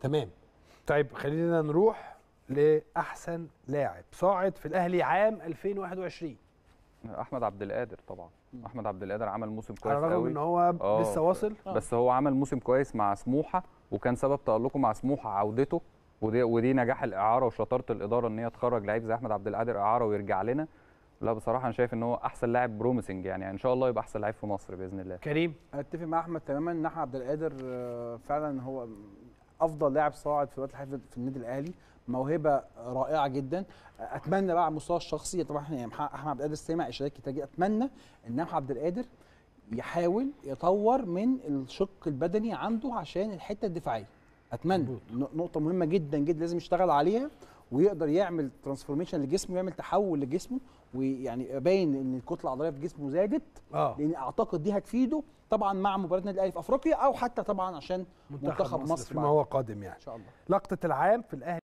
تمام طيب خلينا نروح لاحسن لاعب صاعد في الاهلي عام 2021 احمد عبد القادر طبعا احمد عبد القادر عمل موسم كويس على الرغم ان هو أوه. لسه واصل بس آه. هو عمل موسم كويس مع سموحه وكان سبب تالقه مع سموحه عودته ودي ودي نجاح الاعاره وشطاره الاداره ان هي تخرج لعيب زي احمد عبد القادر اعاره ويرجع لنا لا بصراحه انا شايف ان هو احسن لاعب بروميسنج يعني. يعني ان شاء الله يبقى احسن لعيب في مصر باذن الله كريم اتفق مع احمد تماما ان احمد عبد القادر آه، فعلا هو افضل لاعب صاعد في الوقت الحالي في النادي الاهلي موهبه رائعه جدا اتمنى بقى على المستوى الشخصي طبعا احنا يعني احمد عبد القادر سامع اشارات كتير اتمنى ان احمد عبد القادر يحاول يطور من الشق البدني عنده عشان الحته الدفاعيه اتمنى نقطه مهمه جدا جدا لازم يشتغل عليها ويقدر يعمل ترانسفورميشن لجسمه ويعمل تحول لجسمه ويعني باين ان الكتله العضليه في جسمه زادت آه. لان اعتقد دي هتفيده طبعا مع مباراه النادي الاهلي في افريقيا او حتى طبعا عشان منتخب, منتخب مصر, مصر فيما هو قادم يعني ان شاء الله لقطه العام في الاهلي